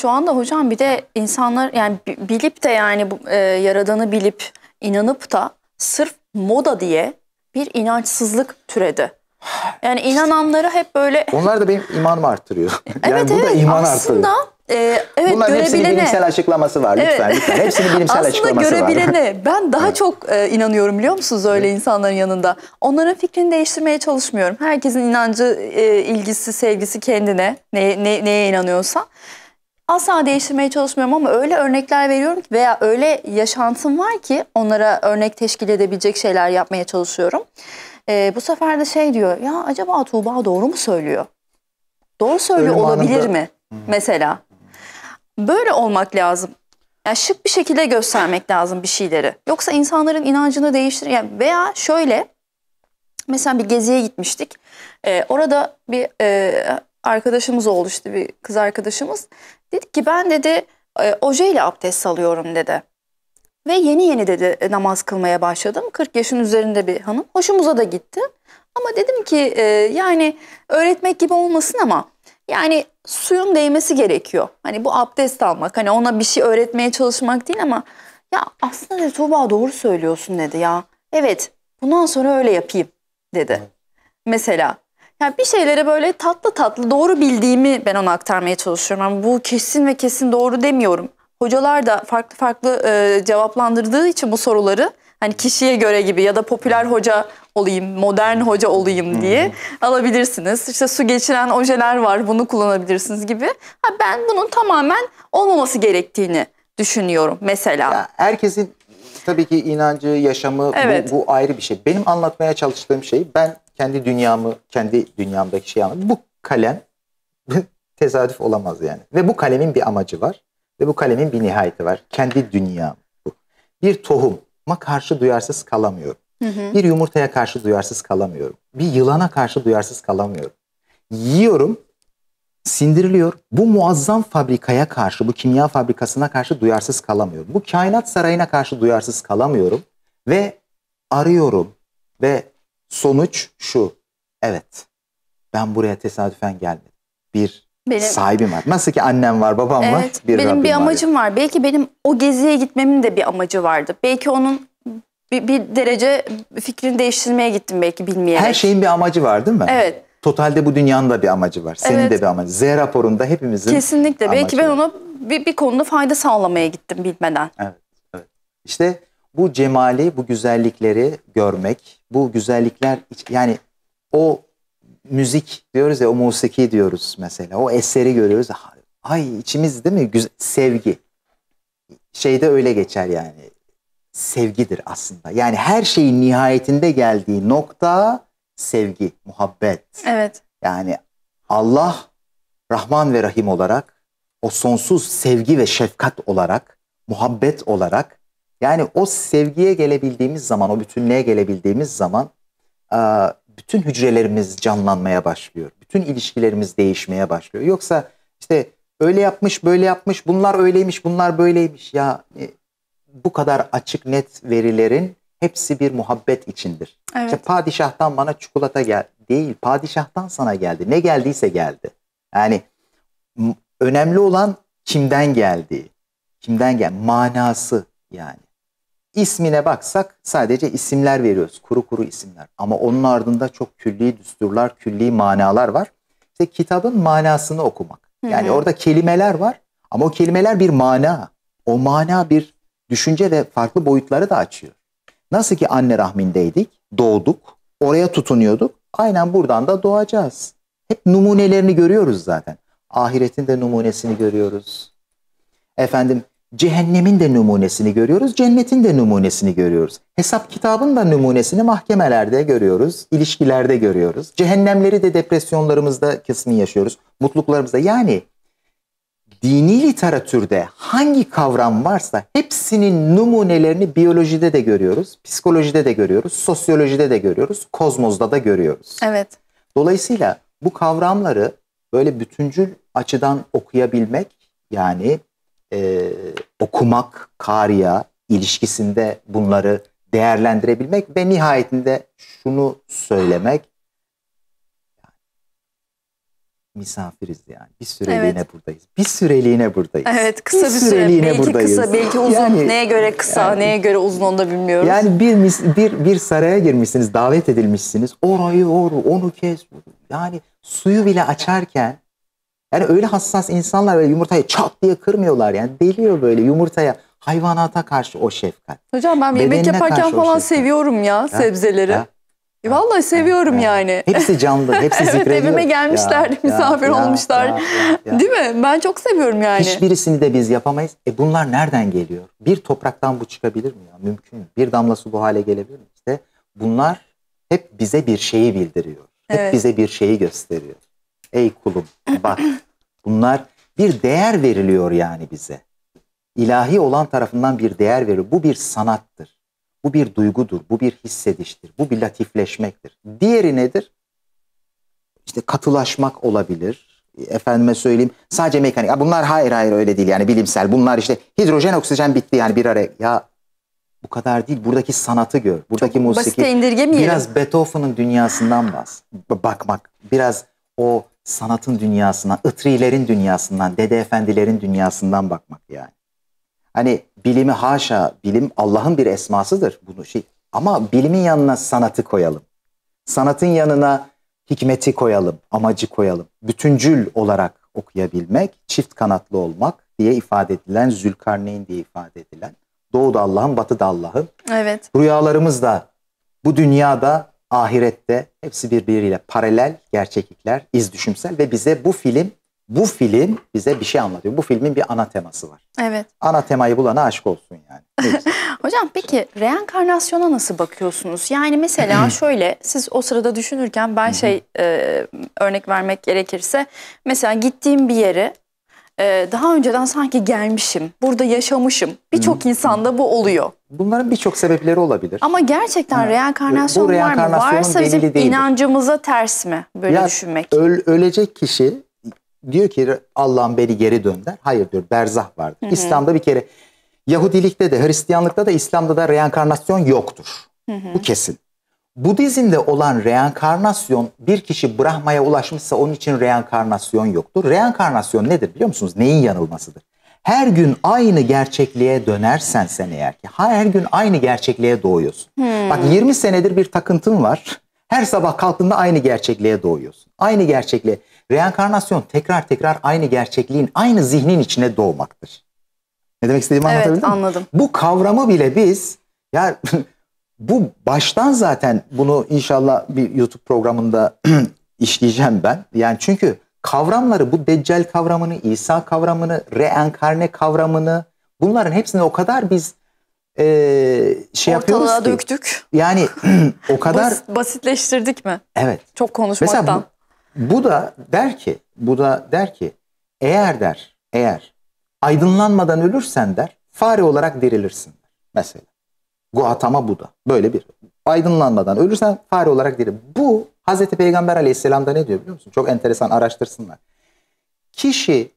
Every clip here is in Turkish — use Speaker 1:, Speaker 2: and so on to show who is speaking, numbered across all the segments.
Speaker 1: Şu anda hocam bir de insanlar yani bilip de yani e, yaradanı bilip inanıp da sırf moda diye bir inançsızlık türedi. Yani inananları hep böyle...
Speaker 2: Onlar da benim imanımı arttırıyor. E, evet, bu evet. da iman aslında,
Speaker 1: arttırıyor. E, evet, Bunların görebilene, hepsinin bilimsel açıklaması
Speaker 2: var lütfen. Evet. lütfen. Hepsinin bilimsel Aslında açıklaması var. Aslında görebilene
Speaker 1: ben daha çok e, inanıyorum biliyor musunuz öyle evet. insanların yanında. Onların fikrini değiştirmeye çalışmıyorum. Herkesin inancı, e, ilgisi, sevgisi kendine ne, ne, neye inanıyorsa asla değiştirmeye çalışmıyorum ama öyle örnekler veriyorum ki veya öyle yaşantım var ki onlara örnek teşkil edebilecek şeyler yapmaya çalışıyorum. Ee, bu sefer de şey diyor ya acaba Tuğba doğru mu söylüyor? Doğru söylüyor Ölüm olabilir anında. mi hmm. mesela? Böyle olmak lazım. Yani şık bir şekilde göstermek lazım bir şeyleri. Yoksa insanların inancını değiştir Yani veya şöyle mesela bir geziye gitmiştik. Ee, orada bir e, arkadaşımız oldu işte bir kız arkadaşımız. Dedi ki ben dedi e, oje ile abdest alıyorum dedi. Ve yeni yeni dedi e, namaz kılmaya başladım. 40 yaşın üzerinde bir hanım. Hoşumuza da gitti. Ama dedim ki e, yani öğretmek gibi olmasın ama yani suyun değmesi gerekiyor. Hani bu abdest almak hani ona bir şey öğretmeye çalışmak değil ama ya aslında dedi Tuğba doğru söylüyorsun dedi ya. Evet bundan sonra öyle yapayım dedi. Mesela yani bir şeylere böyle tatlı tatlı doğru bildiğimi ben ona aktarmaya çalışıyorum. Ama yani bu kesin ve kesin doğru demiyorum. Hocalar da farklı farklı e, cevaplandırdığı için bu soruları hani kişiye göre gibi ya da popüler hoca olayım, modern hoca olayım diye hmm. alabilirsiniz. İşte su geçiren ojeler var bunu kullanabilirsiniz gibi. Ha, ben bunun tamamen olmaması gerektiğini düşünüyorum mesela. Ya
Speaker 2: herkesin Tabii ki inancı, yaşamı evet. bu, bu ayrı bir şey. Benim anlatmaya çalıştığım şey ben kendi dünyamı, kendi dünyamdaki şeyi anlatıyorum. Bu kalem tesadüf olamaz yani. Ve bu kalemin bir amacı var. Ve bu kalemin bir nihayeti var. Kendi dünyam bu. Bir tohuma karşı duyarsız kalamıyorum. Hı hı. Bir yumurtaya karşı duyarsız kalamıyorum. Bir yılana karşı duyarsız kalamıyorum. Yiyorum sindiriliyor. Bu muazzam fabrikaya karşı, bu kimya fabrikasına karşı duyarsız kalamıyorum. Bu kainat sarayına karşı duyarsız kalamıyorum ve arıyorum ve sonuç şu. Evet. Ben buraya tesadüfen gelmedim. Bir benim, sahibim var. Nasıl ki annem var, babam evet, var, bir Benim bir amacım
Speaker 1: var. var. Belki benim o geziye gitmemin de bir amacı vardı. Belki onun bir, bir derece fikrini değiştirmeye gittim belki bilmeyerek. Her
Speaker 2: şeyin bir amacı var değil mi? Evet. Totalde bu dünyanın da bir amacı var. Senin evet. de bir amacı. Z raporunda hepimizin Kesinlikle. Amacı Belki
Speaker 1: ben ona bir, bir konuda fayda sağlamaya gittim bilmeden. Evet, evet.
Speaker 2: İşte bu cemali, bu güzellikleri görmek, bu güzellikler yani o müzik diyoruz ya o musiki diyoruz mesela. O eseri görüyoruz. Ay içimiz değil mi? Güzel, sevgi. Şeyde öyle geçer yani. Sevgidir aslında. Yani her şeyin nihayetinde geldiği nokta sevgi, muhabbet. Evet. Yani Allah Rahman ve Rahim olarak o sonsuz sevgi ve şefkat olarak, muhabbet olarak yani o sevgiye gelebildiğimiz zaman, o bütünlüğe gelebildiğimiz zaman bütün hücrelerimiz canlanmaya başlıyor. Bütün ilişkilerimiz değişmeye başlıyor. Yoksa işte öyle yapmış, böyle yapmış, bunlar öyleymiş, bunlar böyleymiş ya e, bu kadar açık net verilerin Hepsi bir muhabbet içindir. Evet. İşte padişahtan bana çikolata gel değil, padişahtan sana geldi. Ne geldiyse geldi. Yani önemli olan kimden geldiği, kimden gel manası yani. İsmine baksak sadece isimler veriyoruz. Kuru kuru isimler. Ama onun ardında çok külli düsturlar, külli manalar var. İşte kitabın manasını okumak. Yani Hı -hı. orada kelimeler var ama o kelimeler bir mana. O mana bir düşünce ve farklı boyutları da açıyor. Nasıl ki anne rahmindeydik, doğduk, oraya tutunuyorduk. Aynen buradan da doğacağız. Hep numunelerini görüyoruz zaten. Ahiretin de numunesini görüyoruz. Efendim cehennemin de numunesini görüyoruz, cennetin de numunesini görüyoruz. Hesap kitabın da numunesini mahkemelerde görüyoruz, ilişkilerde görüyoruz. Cehennemleri de depresyonlarımızda kısmı yaşıyoruz, mutluluklarımızda. Yani dini literatürde hangi kavram varsa hepsinin numunelerini biyolojide de görüyoruz, psikolojide de görüyoruz, sosyolojide de görüyoruz, kozmozda da görüyoruz. Evet. Dolayısıyla bu kavramları böyle bütüncül açıdan okuyabilmek yani e, okumak, kariya ilişkisinde bunları değerlendirebilmek ve nihayetinde şunu söylemek misafiriz yani. Bir süreliğine evet. buradayız. Bir süreliğine buradayız. Evet kısa bir, bir süre. Belki buradayız. kısa belki uzun. Yani, neye göre kısa
Speaker 1: yani, neye göre uzun onu da bilmiyoruz. Yani
Speaker 2: bir, bir, bir saraya girmişsiniz davet edilmişsiniz. Orayı oru onu kes. Yani suyu bile açarken yani öyle hassas insanlar böyle yumurtayı çat diye kırmıyorlar yani. Deliyor böyle yumurtaya hayvanata karşı o şefkat.
Speaker 1: Hocam ben Bedenine yemek yaparken falan seviyorum ya, ya sebzeleri. Ya. E vallahi seviyorum evet. yani. Hepsi canlı, hepsi evet, Evime gelmişler, ya, misafir ya, olmuşlar. Ya, ya, ya. Değil mi? Ben çok seviyorum yani. Hiçbirisini
Speaker 2: de biz yapamayız. E bunlar nereden geliyor? Bir topraktan bu çıkabilir mi? Ya? Mümkün Bir damla su bu hale gelebilir mi? İşte bunlar hep bize bir şeyi bildiriyor. Hep evet. bize bir şeyi gösteriyor. Ey kulum bak bunlar bir değer veriliyor yani bize. İlahi olan tarafından bir değer veriyor. Bu bir sanattır. Bu bir duygudur, bu bir hissediştir, bu bir latifleşmektir. Diğeri nedir? İşte katılaşmak olabilir. Efendime söyleyeyim sadece mekanik. Bunlar hayır hayır öyle değil yani bilimsel. Bunlar işte hidrojen oksijen bitti yani bir araya. Ya bu kadar değil. Buradaki sanatı gör. Buradaki Çok musiki. indirgemeyelim. Biraz Beethoven'ın dünyasından bas, bakmak. Biraz o sanatın dünyasından, ıtrilerin dünyasından, dede efendilerin dünyasından bakmak yani. Hani bilimi haşa, bilim Allah'ın bir esmasıdır. Bunu şey ama bilimin yanına sanatı koyalım. Sanatın yanına hikmeti koyalım, amacı koyalım. Bütüncül olarak okuyabilmek, çift kanatlı olmak diye ifade edilen, Zülkarneyn diye ifade edilen. Doğu da Allah'ın, batı da Allah'ın. Evet. Rüyalarımız da bu dünyada, ahirette hepsi birbiriyle paralel gerçeklikler, iz düşümsel ve bize bu film bu film bize bir şey anlatıyor. Bu filmin bir ana teması var. Evet. Ana temayı bulana aşk olsun yani.
Speaker 1: Hocam peki reenkarnasyona nasıl bakıyorsunuz? Yani mesela şöyle siz o sırada düşünürken ben şey e, örnek vermek gerekirse mesela gittiğim bir yeri e, daha önceden sanki gelmişim, burada yaşamışım. Birçok insanda bu oluyor.
Speaker 2: Bunların birçok sebepleri olabilir. Ama
Speaker 1: gerçekten yani, reenkarnasyon, reenkarnasyon var mı? Varsa bizim inancımıza ters mi böyle ya, düşünmek?
Speaker 2: Öl, ölecek kişi diyor ki Allah'ın beni geri dönder. Hayır diyor berzah vardır. Hı hı. İslam'da bir kere Yahudilikte de Hristiyanlıkta da İslam'da da reenkarnasyon yoktur. Hı hı. Bu kesin. Budizm'de olan reenkarnasyon bir kişi Brahma'ya ulaşmışsa onun için reenkarnasyon yoktur. Reenkarnasyon nedir biliyor musunuz? Neyin yanılmasıdır? Her gün aynı gerçekliğe dönersen sen eğer ki her gün aynı gerçekliğe doğuyorsun. Hmm. Bak 20 senedir bir takıntın var. Her sabah kalktığında aynı gerçekliğe doğuyorsun. Aynı gerçekliğe. Reenkarnasyon tekrar tekrar aynı gerçekliğin, aynı zihnin içine doğmaktır. Ne demek istediğimi evet, anlatabildim anladım. Mi? Bu kavramı bile biz ya bu baştan zaten bunu inşallah bir YouTube programında işleyeceğim ben. Yani çünkü kavramları bu Deccal kavramını, İsa kavramını, reenkarne kavramını bunların hepsini o kadar biz e, şey Ortalığa yapıyoruz ki. döktük. Yani o kadar. Bas,
Speaker 1: basitleştirdik mi?
Speaker 2: Evet. Çok konuşmaktan. Mesela bu, bu da der ki, bu da der ki eğer der, eğer aydınlanmadan ölürsen der, fare olarak dirilirsin Mesela. Guatama bu da. Böyle bir. Aydınlanmadan ölürsen fare olarak dirilir. Bu Hazreti Peygamber aleyhisselamda ne diyor biliyor musun? Çok enteresan araştırsınlar. Kişi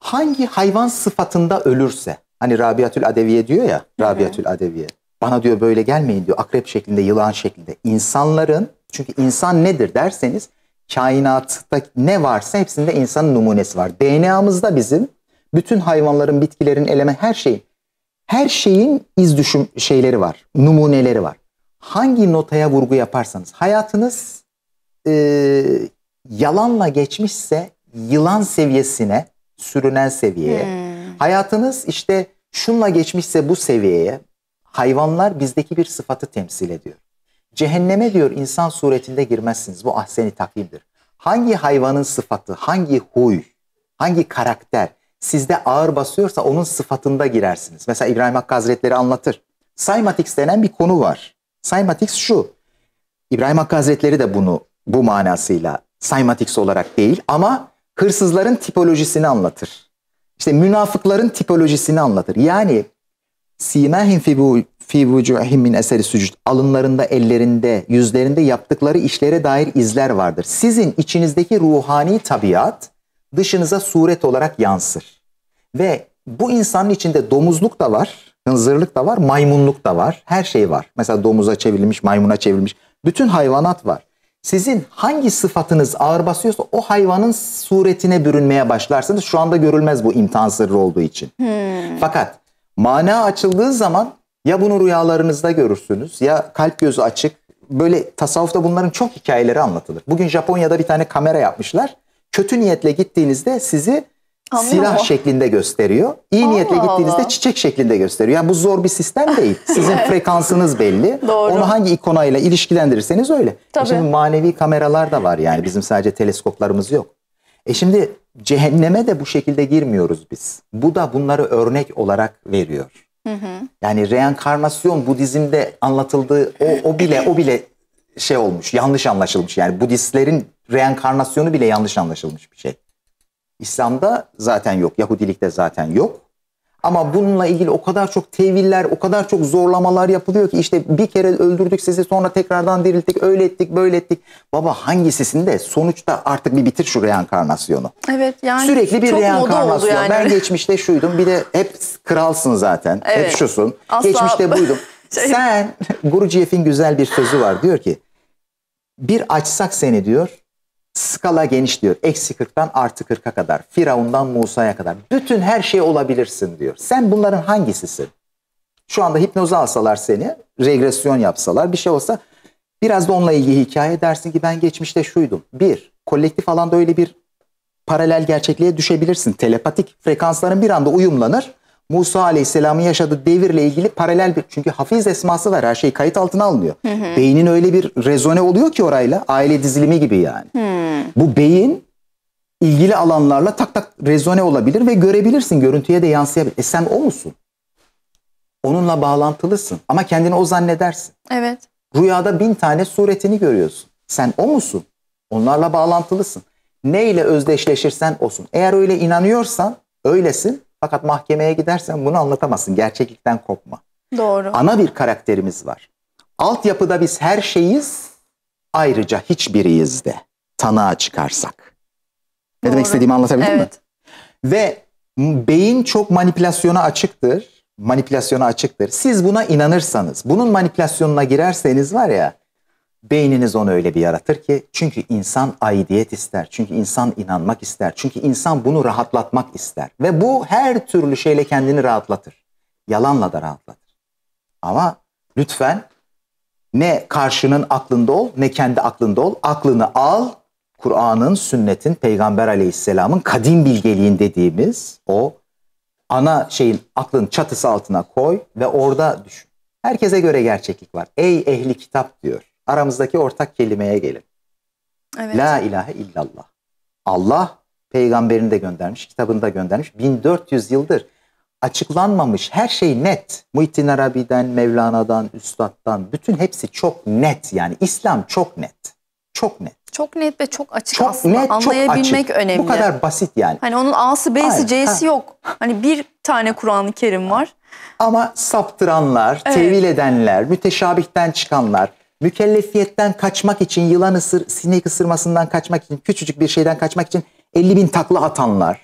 Speaker 2: hangi hayvan sıfatında ölürse, hani Rabiatül Adeviye diyor ya, Rabiatül Adeviye. Bana diyor böyle gelmeyin diyor, akrep şeklinde, yılan şeklinde. İnsanların, çünkü insan nedir derseniz, kainatta ne varsa hepsinde insanın numunesi var. DNA'mızda bizim bütün hayvanların, bitkilerin, eleme her şeyin her şeyin iz düşüm şeyleri var, numuneleri var. Hangi notaya vurgu yaparsanız hayatınız e, yalanla geçmişse yılan seviyesine, sürünen seviyeye. Hmm. Hayatınız işte şunla geçmişse bu seviyeye. Hayvanlar bizdeki bir sıfatı temsil ediyor. Cehenneme diyor insan suretinde girmezsiniz. Bu ahseni takvimdir. Hangi hayvanın sıfatı, hangi huy, hangi karakter sizde ağır basıyorsa onun sıfatında girersiniz. Mesela İbrahim Hakkı Hazretleri anlatır. Saymatics denen bir konu var. Saymatics şu. İbrahim Hakkı Hazretleri de bunu bu manasıyla saymatics olarak değil ama hırsızların tipolojisini anlatır. İşte münafıkların tipolojisini anlatır. Yani simahin fi fi vucuhihim min eseri sucud. Alınlarında, ellerinde, yüzlerinde yaptıkları işlere dair izler vardır. Sizin içinizdeki ruhani tabiat dışınıza suret olarak yansır. Ve bu insanın içinde domuzluk da var, hınzırlık da var, maymunluk da var. Her şey var. Mesela domuza çevrilmiş, maymuna çevrilmiş. Bütün hayvanat var. Sizin hangi sıfatınız ağır basıyorsa o hayvanın suretine bürünmeye başlarsınız. Şu anda görülmez bu imtihan sırrı olduğu için. Hmm. Fakat mana açıldığı zaman ya bunu rüyalarınızda görürsünüz ya kalp gözü açık. Böyle tasavvufta bunların çok hikayeleri anlatılır. Bugün Japonya'da bir tane kamera yapmışlar. Kötü niyetle gittiğinizde sizi Allah. silah şeklinde gösteriyor. İyi Allah niyetle gittiğinizde çiçek şeklinde gösteriyor. Yani bu zor bir sistem değil. Sizin frekansınız belli. Doğru. Onu hangi ikonayla ilişkilendirirseniz öyle. E şimdi manevi kameralar da var yani bizim sadece teleskoplarımız yok. E şimdi cehenneme de bu şekilde girmiyoruz biz. Bu da bunları örnek olarak veriyor. Yani reenkarnasyon Budizm'de anlatıldığı o, o bile o bile şey olmuş yanlış anlaşılmış. Yani Budistlerin reenkarnasyonu bile yanlış anlaşılmış bir şey. İslam'da zaten yok. Yahudilikte zaten yok. Ama bununla ilgili o kadar çok teviller, o kadar çok zorlamalar yapılıyor ki işte bir kere öldürdük sizi sonra tekrardan dirilttik, öyle ettik, böyle ettik. Baba hangi sesinde? sonuçta artık bir bitir şu reenkarnasyonu.
Speaker 1: Evet yani Sürekli bir çok reenkarnasyon. Yani. Ben
Speaker 2: geçmişte şuydum bir de hep kralsın zaten. Evet. Hep şusun. Asla... Geçmişte buydum. şey... Sen Gurdjieff'in güzel bir sözü var diyor ki bir açsak seni diyor skala geniş diyor. Eksi 40'tan artı 40'a kadar. Firavundan Musa'ya kadar. Bütün her şey olabilirsin diyor. Sen bunların hangisisin? Şu anda hipnoza alsalar seni, regresyon yapsalar bir şey olsa biraz da onunla ilgili hikaye dersin ki ben geçmişte şuydum. Bir, kolektif alanda öyle bir paralel gerçekliğe düşebilirsin. Telepatik frekansların bir anda uyumlanır. Musa Aleyhisselam'ın yaşadığı devirle ilgili paralel bir... Çünkü hafiz esması var her şey kayıt altına alınıyor. Hı hı. Beynin öyle bir rezone oluyor ki orayla aile dizilimi gibi yani. Hı. Bu beyin ilgili alanlarla tak tak rezone olabilir ve görebilirsin. Görüntüye de yansıyabilir. E sen o musun? Onunla bağlantılısın ama kendini o zannedersin. Evet. Rüyada bin tane suretini görüyorsun. Sen o musun? Onlarla bağlantılısın. Neyle özdeşleşirsen olsun Eğer öyle inanıyorsan öylesin. Fakat mahkemeye gidersen bunu anlatamazsın. Gerçeklikten kopma.
Speaker 1: Doğru. Ana
Speaker 2: bir karakterimiz var. Altyapıda biz her şeyiz. Ayrıca hiçbiriyiz de. Tanığa çıkarsak. Ne Doğru. demek istediğimi anlatabildim evet. mi? Ve beyin çok manipülasyona açıktır. Manipülasyona açıktır. Siz buna inanırsanız, bunun manipülasyonuna girerseniz var ya Beyniniz onu öyle bir yaratır ki çünkü insan aidiyet ister, çünkü insan inanmak ister, çünkü insan bunu rahatlatmak ister. Ve bu her türlü şeyle kendini rahatlatır. Yalanla da rahatlatır. Ama lütfen ne karşının aklında ol ne kendi aklında ol. Aklını al, Kur'an'ın, sünnetin, Peygamber aleyhisselamın kadim bilgeliğin dediğimiz o ana şeyin aklın çatısı altına koy ve orada düşün. Herkese göre gerçeklik var. Ey ehli kitap diyor aramızdaki ortak kelimeye gelin. Evet. La ilahe illallah. Allah peygamberini de göndermiş, kitabını da göndermiş. 1400 yıldır açıklanmamış her şey net. Muhittin Arabi'den, Mevlana'dan, Üstad'dan bütün hepsi çok net. Yani İslam çok net. Çok net.
Speaker 1: Çok net ve çok açık çok aslında net, anlayabilmek çok açık. önemli. Bu kadar
Speaker 2: basit yani. Hani
Speaker 1: onun A'sı B'si Aynen. C'si ha. yok. Hani bir tane Kur'an-ı Kerim var. Ama
Speaker 2: saptıranlar, evet. tevil edenler, müteşabihten çıkanlar, mükellefiyetten kaçmak için, yılan ısır, sinek ısırmasından kaçmak için, küçücük bir şeyden kaçmak için 50 bin takla atanlar.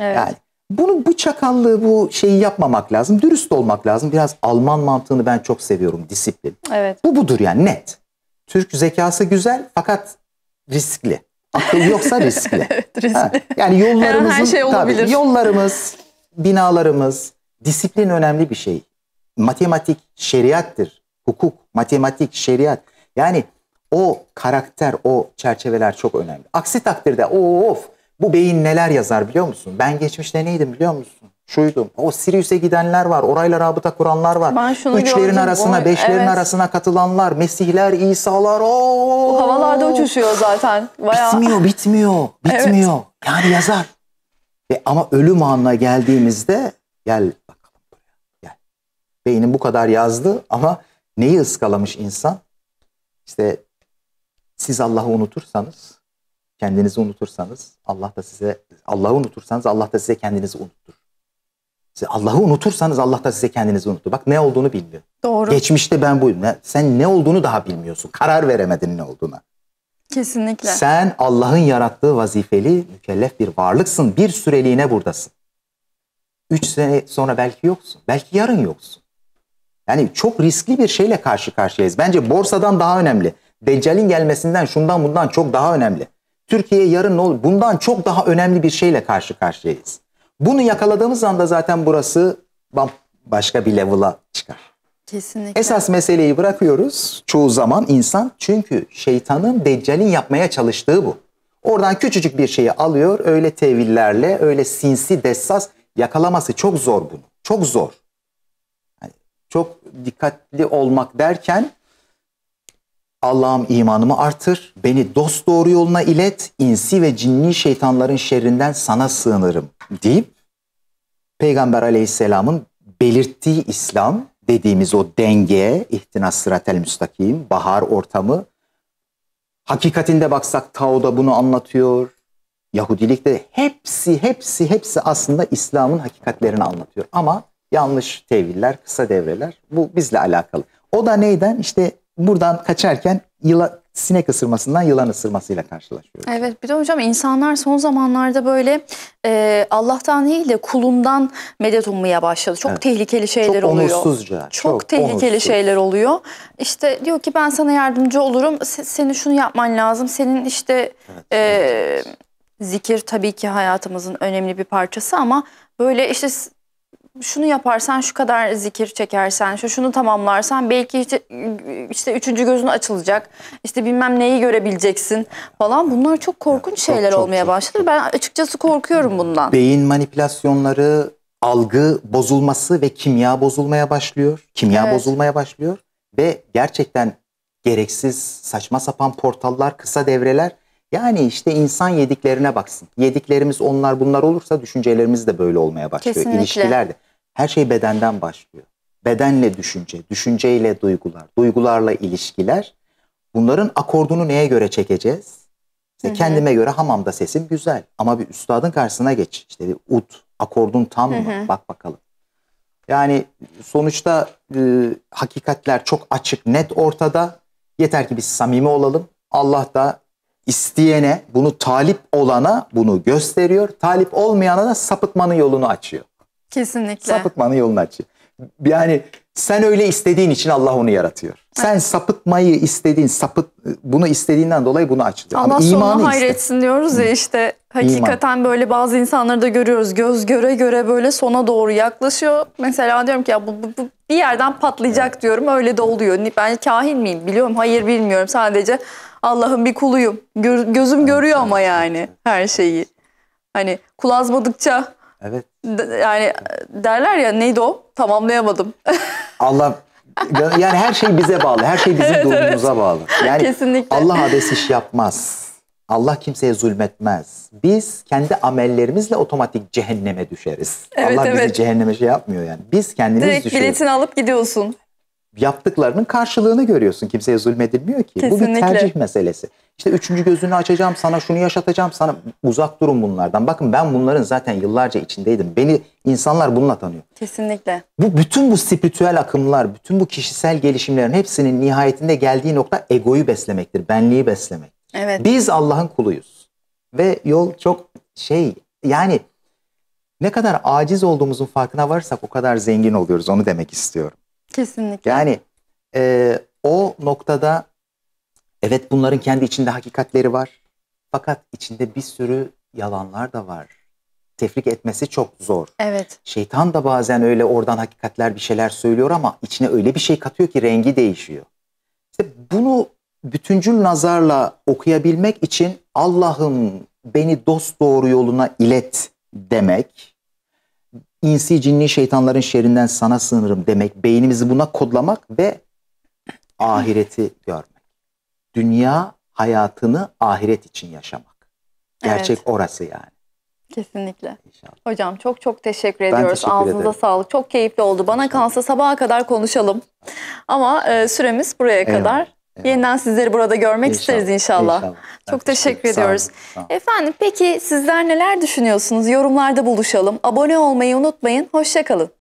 Speaker 2: Evet. Yani bunu bu çakallığı bu şeyi yapmamak lazım. Dürüst olmak lazım. Biraz Alman mantığını ben çok seviyorum disiplin. Evet. Bu budur yani net. Türk zekası güzel fakat riskli. Akıl yoksa riskli. evet, riskli. Ha, yani yollarımızın her şey olabilir. tabii, yollarımız, binalarımız, disiplin önemli bir şey. Matematik şeriattır hukuk, matematik, şeriat. Yani o karakter, o çerçeveler çok önemli. Aksi takdirde of bu beyin neler yazar biliyor musun? Ben geçmişte neydim biliyor musun? Şuydum. O Sirius'e gidenler var. Orayla rabıta kuranlar var. Ben şunu Üçlerin gördüm, arasına, o, beşlerin evet. arasına katılanlar. Mesihler, İsa'lar. Oo. Bu havalarda uçuşuyor zaten. Bayağı. Bitmiyor, bitmiyor. Bitmiyor. Evet. Yani yazar. Ve ama ölüm anına geldiğimizde gel bakalım buraya. Gel. Beynin bu kadar yazdı ama Neyi ıskalamış insan? İşte siz Allah'ı unutursanız, kendinizi unutursanız Allah da size Allah'ı unutursanız Allah da size kendinizi unuttur. Siz Allah'ı unutursanız Allah da size kendinizi unuttur. Bak ne olduğunu bilmiyor. Doğru. Geçmişte ben buyum. Sen ne olduğunu daha bilmiyorsun. Karar veremedin ne olduğuna. Kesinlikle. Sen Allah'ın yarattığı vazifeli mükellef bir varlıksın. Bir süreliğine buradasın. Üç sene sonra belki yoksun. Belki yarın yoksun. Yani çok riskli bir şeyle karşı karşıyayız. Bence borsadan daha önemli. Deccal'in gelmesinden şundan bundan çok daha önemli. Türkiye yarın ne olur? Bundan çok daha önemli bir şeyle karşı karşıyayız. Bunu yakaladığımız anda zaten burası başka bir level'a çıkar. Kesinlikle. Esas meseleyi bırakıyoruz çoğu zaman insan. Çünkü şeytanın, deccalin yapmaya çalıştığı bu. Oradan küçücük bir şeyi alıyor öyle tevillerle, öyle sinsi dessas yakalaması çok zor bunu. Çok zor dikkatli olmak derken Allah'ım imanımı artır, beni dost doğru yoluna ilet, insi ve cinni şeytanların şerrinden sana sığınırım deyip Peygamber aleyhisselamın belirttiği İslam dediğimiz o denge, ihtinas sıratel müstakim, bahar ortamı hakikatinde baksak Tao da bunu anlatıyor. Yahudilik de hepsi hepsi hepsi aslında İslam'ın hakikatlerini anlatıyor. Ama yanlış teviller, kısa devreler bu bizle alakalı. O da neyden? İşte buradan kaçarken yıla, sinek ısırmasından yılan ısırmasıyla karşılaşıyoruz.
Speaker 1: Evet bir de hocam insanlar son zamanlarda böyle e, Allah'tan değil de kulundan medet ummaya başladı. Çok evet. tehlikeli şeyler çok oluyor. Onursuzca, çok, çok tehlikeli onursuz. şeyler oluyor. İşte diyor ki ben sana yardımcı olurum. Se senin şunu yapman lazım. Senin işte evet, e, evet. zikir tabii ki hayatımızın önemli bir parçası ama böyle işte şunu yaparsan şu kadar zikir çekersen şu şunu tamamlarsan belki işte, işte üçüncü gözün açılacak işte bilmem neyi görebileceksin falan bunlar çok korkunç çok, şeyler çok, olmaya çok. başladı ben açıkçası korkuyorum bundan. Beyin
Speaker 2: manipülasyonları algı bozulması ve kimya bozulmaya başlıyor kimya evet. bozulmaya başlıyor ve gerçekten gereksiz saçma sapan portallar kısa devreler yani işte insan yediklerine baksın. Yediklerimiz onlar bunlar olursa düşüncelerimiz de böyle olmaya başlıyor. Kesinlikle. İlişkiler de. Her şey bedenden başlıyor. Bedenle düşünce, düşünceyle duygular, duygularla ilişkiler. Bunların akordunu neye göre çekeceğiz? İşte Hı-hı. kendime göre hamamda sesim güzel ama bir üstadın karşısına geç. İşte bir ut akordun tam mı? Hı-hı. Bak bakalım. Yani sonuçta e, hakikatler çok açık, net ortada. Yeter ki biz samimi olalım. Allah da isteyene, bunu talip olana bunu gösteriyor. Talip olmayana da sapıtmanın yolunu açıyor.
Speaker 1: Kesinlikle.
Speaker 2: Sapıtmanın yolunu açıyor. Yani sen öyle istediğin için Allah onu yaratıyor. Sen evet. sapıtmayı istediğin, sapıt bunu istediğinden dolayı bunu açılıyor. Allah Ama sonuna hayretsin
Speaker 1: iste. diyoruz ya işte. Hakikaten İman. böyle bazı insanları da görüyoruz. Göz göre göre böyle sona doğru yaklaşıyor. Mesela diyorum ki ya bu, bu, bu bir yerden patlayacak evet. diyorum. Öyle de oluyor. Ben kahin miyim? Biliyorum. Hayır bilmiyorum. Sadece Allah'ın bir kuluyum. Gör, gözüm evet, görüyor evet, ama yani evet, her şeyi. Hani kulazmadıkça, Evet. yani derler ya neydi o? Tamamlayamadım.
Speaker 2: Allah yani her şey bize bağlı. Her şey bizim evet, durumumuza evet. bağlı. Yani Kesinlikle. Allah abes iş yapmaz. Allah kimseye zulmetmez. Biz kendi amellerimizle otomatik cehenneme düşeriz. Evet, Allah evet. bizi cehenneme şey yapmıyor yani. Biz kendimiz Direkt düşeriz. biletini alıp gidiyorsun yaptıklarının karşılığını görüyorsun. Kimseye zulmedilmiyor ki. Kesinlikle. Bu bir tercih meselesi. İşte üçüncü gözünü açacağım sana şunu yaşatacağım sana uzak durun bunlardan. Bakın ben bunların zaten yıllarca içindeydim. Beni insanlar bununla tanıyor.
Speaker 1: Kesinlikle.
Speaker 2: Bu bütün bu spiritüel akımlar, bütün bu kişisel gelişimlerin hepsinin nihayetinde geldiği nokta egoyu beslemektir, benliği beslemek. Evet. Biz Allah'ın kuluyuz. Ve yol çok şey yani ne kadar aciz olduğumuzun farkına varsak o kadar zengin oluyoruz onu demek istiyorum. Kesinlikle. Yani e, o noktada evet bunların kendi içinde hakikatleri var. Fakat içinde bir sürü yalanlar da var. Tefrik etmesi çok zor. Evet. Şeytan da bazen öyle oradan hakikatler bir şeyler söylüyor ama içine öyle bir şey katıyor ki rengi değişiyor. İşte bunu bütüncül nazarla okuyabilmek için Allah'ım beni dost doğru yoluna ilet demek insi cinli şeytanların şerrinden sana sığınırım demek, beynimizi buna kodlamak ve ahireti görmek. Dünya hayatını ahiret için yaşamak. Gerçek evet. orası yani.
Speaker 1: Kesinlikle. İnşallah. Hocam çok çok teşekkür ben ediyoruz. Teşekkür Ağzınıza ederim. sağlık. Çok keyifli oldu. Bana kalsa sabaha kadar konuşalım. Ama e, süremiz buraya Eyvallah. kadar. Yeniden sizleri burada görmek inşallah, isteriz inşallah. inşallah. Çok evet, teşekkür ediyoruz. Olun, Efendim peki sizler neler düşünüyorsunuz?
Speaker 2: Yorumlarda buluşalım. Abone olmayı unutmayın. Hoşçakalın.